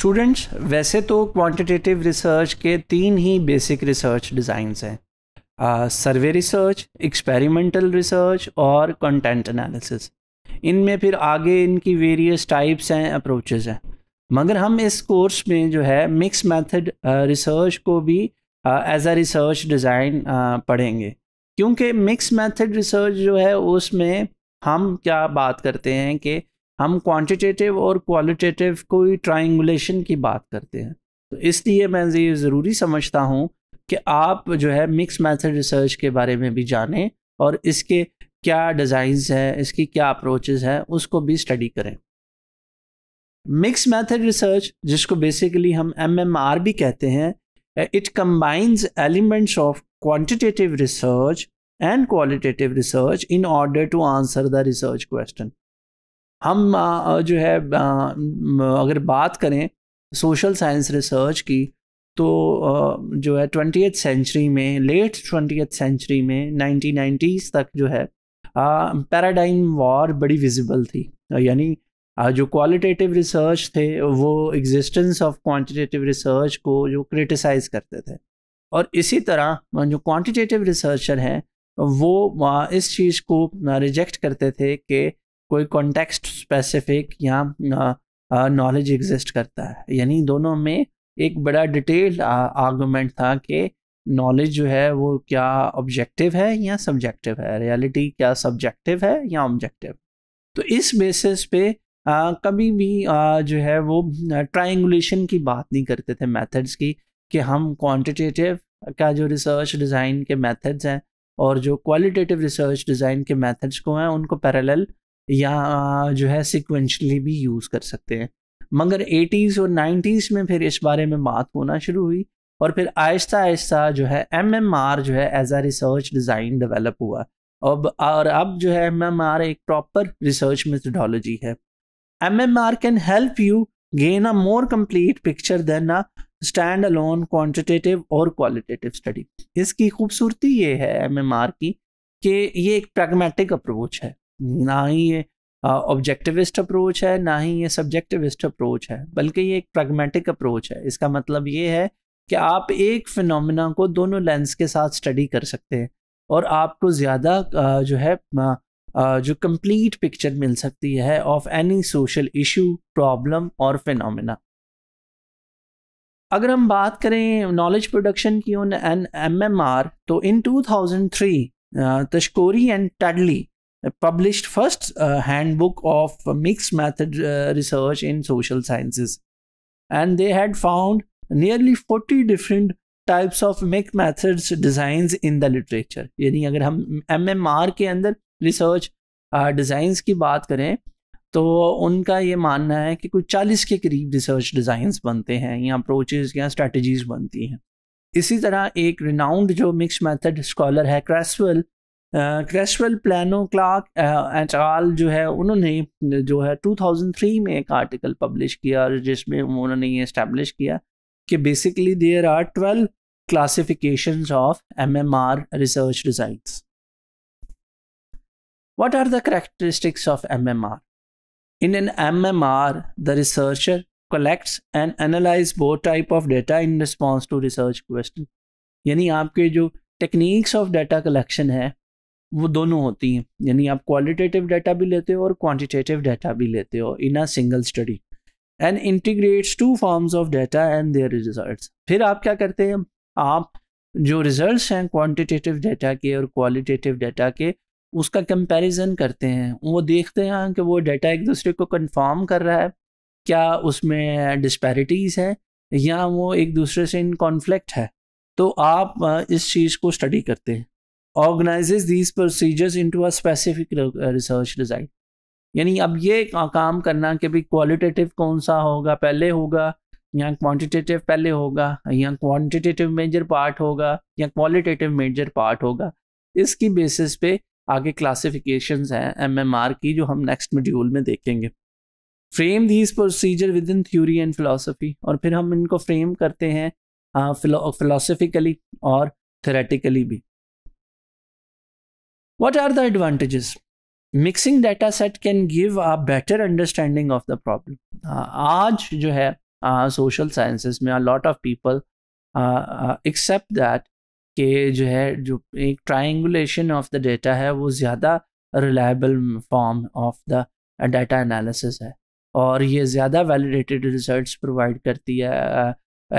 Students वैसे तो quantitative research के तीन ही बेसिक रिसर्च डिज़ाइंस हैं सर्वे रिसर्च एक्सपेरिमेंटल रिसर्च और कंटेंट एनालिसिस इनमें फिर आगे इनकी वेरियस टाइप्स हैं अप्रोचेज हैं मगर हम इस कोर्स में जो है मिक्स मेथड रिसर्च को भी एज अ रिसर्च डिज़ाइन पढ़ेंगे क्योंकि मिक्स मेथड रिसर्च जो है उसमें हम क्या बात करते हैं कि हम क्वांटिटेटिव और क्वालिटेटिव कोई ट्राइंगुलेशन की बात करते हैं तो इसलिए मैं ये ज़रूरी समझता हूँ कि आप जो है मिक्स मेथड रिसर्च के बारे में भी जानें और इसके क्या डिज़ाइंस हैं इसकी क्या अप्रोचेज़ हैं उसको भी स्टडी करें मिक्स मेथड रिसर्च जिसको बेसिकली हम एम भी कहते हैं it combines elements of quantitative research and qualitative research in order to answer the research question हम जो है अगर बात करें सोशल साइंस रिसर्च की तो जो है ट्वेंटी सेंचुरी में लेट ट्वेंटी सेंचुरी में नाइनटीन नाइन्टीज़ तक जो है पैराडाइम वॉर बड़ी विजिबल थी यानी जो क्वालिटेटिव रिसर्च थे वो एग्जिस्टेंस ऑफ क्वांटिटेटिव रिसर्च को जो क्रिटिसाइज करते थे और इसी तरह जो क्वांटिटेटिव रिसर्चर हैं वो इस चीज़ को रिजेक्ट करते थे कि कोई कॉन्टेक्स्ट स्पेसिफिक या नॉलेज एग्जिस्ट करता है यानी दोनों में एक बड़ा डिटेल्ड आर्गूमेंट था कि नॉलेज जो है वो क्या ऑब्जेक्टिव है या सब्जेक्टिव है रियलिटी क्या सब्जेक्टिव है या ऑब्जेक्टिव तो इस बेसिस पे आ, कभी भी आ, जो है वो ट्राइंगुलेशन की बात नहीं करते थे मेथड्स की कि हम क्वांटिटेटिव का जो रिसर्च डिज़ाइन के मेथड्स हैं और जो क्वालिटेटिव रिसर्च डिज़ाइन के मेथड्स को हैं उनको पैरेलल या जो है सिक्वेंशली भी यूज़ कर सकते हैं मगर 80s और 90s में फिर इस बारे में बात होना शुरू हुई और फिर आहिस्ता आहिस्ता जो है एम एम आर जो है as a research design develop हुआ अब और अब जो है एम एम आर एक प्रॉपर रिसर्च मेथडोलॉजी है M M R can help you gain a more complete picture than a stand alone quantitative और क्वालिटेटिव स्टडी इसकी खूबसूरती ये है एम एम आर की कि ये एक प्रैग्मेटिक अप्रोच है ना ही ये ऑब्जेक्टिविस्ट अप्रोच है ना ही ये सब्जेक्टिविस्ट अप्रोच है बल्कि ये एक प्रगमेटिक अप्रोच है इसका मतलब ये है कि आप एक फिनोमिना को दोनों लेंस के साथ स्टडी कर सकते हैं और आपको ज़्यादा जो है जो कंप्लीट पिक्चर मिल सकती है of any social issue problem और फिनोमिना अगर हम बात करें नॉलेज प्रोडक्शन की on an M M R तो in 2003 Tashakkori and Teddlie published first uh, handbook of mixed method uh, research in social sciences and they had found nearly 40 different types of mixed methods design in the literature यानी अगर हम M M are के अंदर research designs uh, की बात करें तो उनका ये मानना है कि कुछ चालीस के करीब रिसर्च डिज़ाइंस बनते हैं या अप्रोचेज या स्ट्रेटजीज बनती हैं इसी तरह एक रिनाउंड जो मिक्स मेथड स्कॉलर है क्रैसवेल क्रेशवेल प्लानो क्लार्क आल जो है उन्होंने जो है 2003 में एक आर्टिकल पब्लिश किया और जिसमें उन्होंने ये इस्टेब्लिश किया कि basically there are twelve classification of M M R research result what are the characteristics of M M R in an M M R the researcher collects and analyse both type of data in response to research question यानी आपके जो techniques of data collection है वो दोनों होती हैं यानी आप क्वालिटेटिव डाटा भी लेते हो और क्वांटिटेटिव डाटा भी लेते हो in a single study and integrates two forms of data and their results फिर आप क्या करते हैं आप जो रिजल्ट्स हैं क्वांटिटेटिव डाटा के और क्वालिटेटिव डाटा के उसका कंपैरिजन करते हैं वो देखते हैं कि वो डाटा एक दूसरे को कन्फर्म कर रहा है क्या उसमें डिस्पैरिटीज़ हैं या वो एक दूसरे से इन कॉन्फ्लिक्ट है तो आप इस चीज़ को स्टडी करते हैं organises these procedures to a specific research design यानी अब ये काम करना कि भाई क्वालिटेटिव कौन सा होगा पहले होगा या क्वांटिटेटिव पहले होगा या क्वांटिटेटिव मेजर पार्ट होगा या क्वालिटेटिव मेजर पार्ट होगा इसकी बेसिस पे आगे क्लासिफिकेशन हैं एमएमआर की जो हम नेक्स्ट मॉड्यूल में देखेंगे frame these procedure within theory and philosophy और फिर हम इनको फ्रेम करते हैं फिलोसफिकली हाँ, और थेरेटिकली भी What are the advantages? Mixing data set can give a better understanding of the problem. Uh, आज जो है सोशल uh, साइंसेस में lot of people accept that के जो है जो एक ट्राइंगुलेशन ऑफ द डेटा है वो ज़्यादा reliable form of the data analysis है और ये ज़्यादा वैलिडेटेड रिजल्ट प्रोवाइड करती है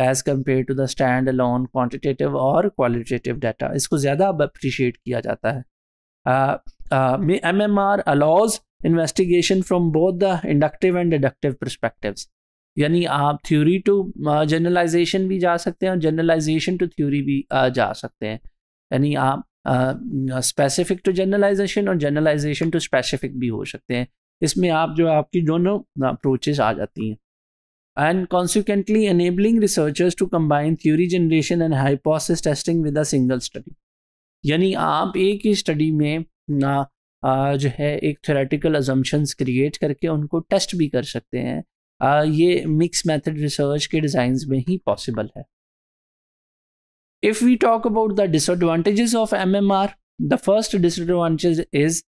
as compare to the stand alone quantitative और क्वालिटेटिव डाटा इसको ज़्यादा अब अप्रिशिएट किया जाता है M M R allows investigation from both the inductive and deductive perspectives. यानी आप थ्योरी टू जनरलाइजेशन भी जा सकते हैं और जनरलाइजेशन टू थ्योरी भी uh, जा सकते हैं यानी आप स्पेसिफिक टू जनरलाइजेशन और जनरलाइजेशन टू स्पेसिफिक भी हो सकते हैं इसमें आप जो आपकी दोनों अप्रोचेस आ जाती हैं and consequently enabling researchers to combine theory generation and hypothesis testing with a single study यानी आप एक ही स्टडी में ना जो है एक थेरेटिकल अजम्पन्स क्रिएट करके उनको टेस्ट भी कर सकते हैं आ, ये मिक्स मेथड रिसर्च के डिज़ाइन में ही पॉसिबल है if we talk about the disadvantages of M M R the first disadvantage is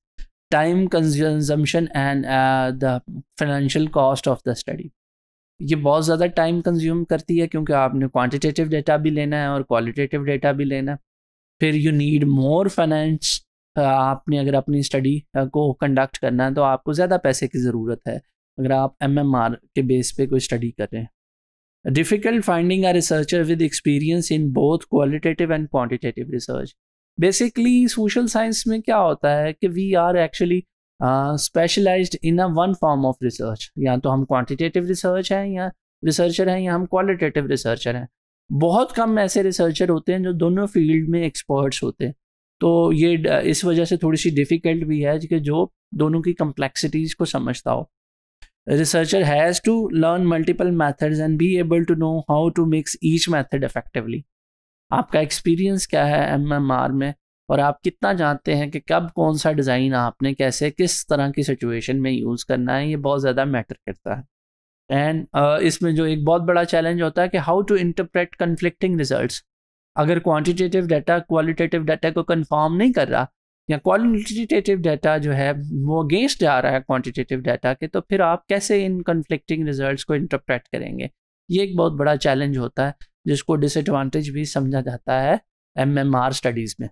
time consumption and the financial cost of the study ये बहुत ज़्यादा टाइम कंज्यूम करती है क्योंकि आपने क्वांटिटेटिव डेटा भी लेना है और क्वालिटेटिव डेटा भी लेना है फिर यू नीड मोर फाइनेंस आपने अगर अपनी स्टडी को कंडक्ट करना है तो आपको ज़्यादा पैसे की ज़रूरत है अगर आप एम के बेस पे कोई स्टडी करें difficult finding a researcher with experience in both qualitative and quantitative research basically social science में क्या होता है कि we are actually specialised in a one form of research या तो हम क्वान्टिटेटिव रिसर्च हैं या रिसर्चर हैं या हम क्वालिटेटिव रिसर्चर हैं बहुत कम ऐसे रिसर्चर होते हैं जो दोनों फील्ड में एक्सपर्ट्स होते हैं तो ये इस वजह से थोड़ी सी डिफ़िकल्ट भी है कि जो दोनों की कम्प्लेक्सिटीज़ को समझता हो researcher has to learn multiple methods and be able to know how to makes each method effectively आपका एक्सपीरियंस क्या है एम एम आर में और आप कितना जानते हैं कि कब कौन सा डिज़ाइन आपने कैसे किस तरह की सिचुएशन में यूज़ करना है ये बहुत ज़्यादा मैटर करता है एंड uh, इसमें जो एक बहुत बड़ा चैलेंज होता है कि how to interpret conflicting result अगर क्वान्टिटेटिव डाटा क्वालिटेटिव डाटा को कन्फर्म नहीं कर रहा या क्वालिटेटिव डाटा जो है वो अगेंस्ट जा रहा है क्वान्टिटेटिव डाटा के तो फिर आप कैसे इन कन्फ्लिक्टिंग रिजल्ट को इंटरप्रेट करेंगे ये एक बहुत बड़ा चैलेंज होता है जिसको डिसएडवांटेज भी समझा जाता है एम स्टडीज़ में